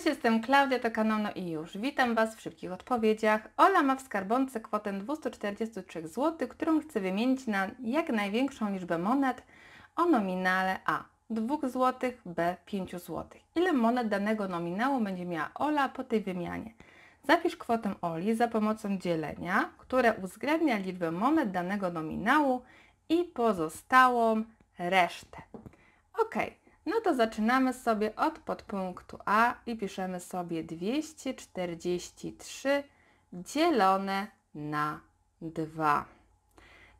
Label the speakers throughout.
Speaker 1: Cześć, jestem Klaudia, to i już. Witam Was w szybkich odpowiedziach. Ola ma w skarbonce kwotę 243 zł, którą chce wymienić na jak największą liczbę monet o nominale A 2 zł, B 5 zł. Ile monet danego nominału będzie miała Ola po tej wymianie? Zapisz kwotę Oli za pomocą dzielenia, które uwzględnia liczbę monet danego nominału i pozostałą resztę. Ok, no to zaczynamy sobie od podpunktu A i piszemy sobie 243 dzielone na 2.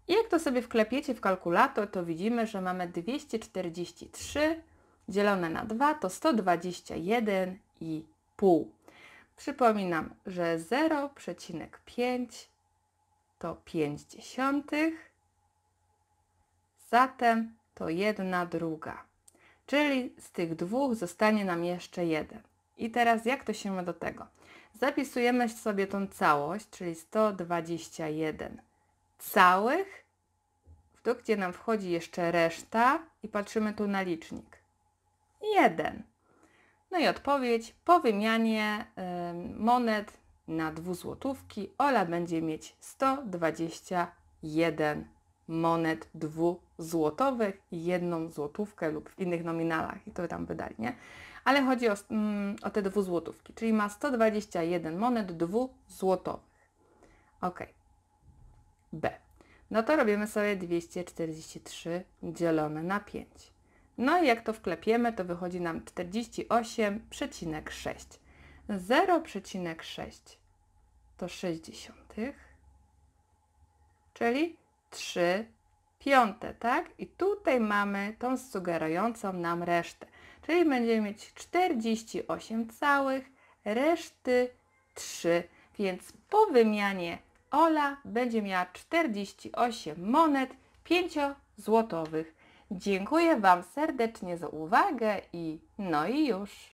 Speaker 1: I jak to sobie wklepiecie w kalkulator, to widzimy, że mamy 243 dzielone na 2 to 121,5. Przypominam, że 0,5 to 5 dziesiątych, zatem to 1 druga czyli z tych dwóch zostanie nam jeszcze jeden. I teraz jak to się ma do tego? Zapisujemy sobie tą całość, czyli 121 całych, w to gdzie nam wchodzi jeszcze reszta i patrzymy tu na licznik. 1. No i odpowiedź po wymianie y, monet na dwuzłotówki Ola będzie mieć 121 monet dwuzłotowych jedną złotówkę lub w innych nominalach i to tam wydali, nie? Ale chodzi o, mm, o te dwuzłotówki, czyli ma 121 monet dwuzłotowych. Ok. B. No to robimy sobie 243 dzielone na 5. No i jak to wklepiemy, to wychodzi nam 48,6. 0,6 to 60, czyli 3 piąte, tak? I tutaj mamy tą sugerującą nam resztę. Czyli będziemy mieć 48 całych, reszty 3. Więc po wymianie Ola będzie miała 48 monet 5 złotowych. Dziękuję Wam serdecznie za uwagę i no i już.